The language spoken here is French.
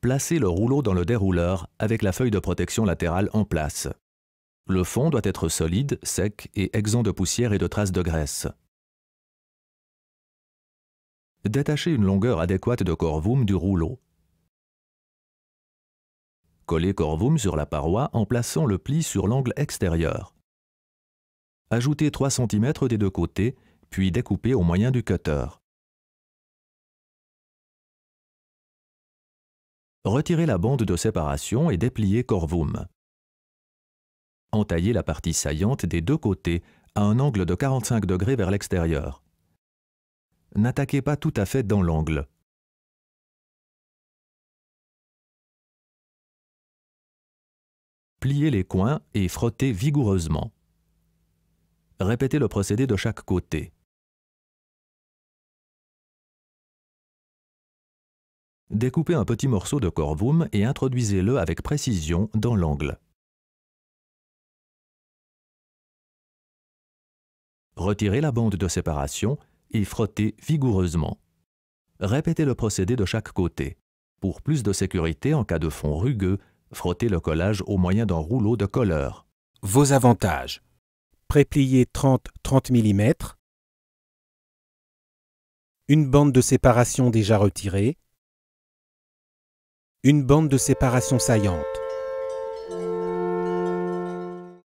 Placez le rouleau dans le dérouleur avec la feuille de protection latérale en place. Le fond doit être solide, sec et exempt de poussière et de traces de graisse. Détachez une longueur adéquate de corvum du rouleau. Collez corvum sur la paroi en plaçant le pli sur l'angle extérieur. Ajoutez 3 cm des deux côtés, puis découpez au moyen du cutter. retirez la bande de séparation et dépliez Corvum. Entaillez la partie saillante des deux côtés à un angle de 45 degrés vers l'extérieur. N'attaquez pas tout à fait dans l'angle. Pliez les coins et frottez vigoureusement. Répétez le procédé de chaque côté. Découpez un petit morceau de corvoum et introduisez-le avec précision dans l'angle. Retirez la bande de séparation et frottez vigoureusement. Répétez le procédé de chaque côté. Pour plus de sécurité en cas de fond rugueux, frottez le collage au moyen d'un rouleau de colleur. Vos avantages Prépliez 30-30 mm Une bande de séparation déjà retirée une bande de séparation saillante.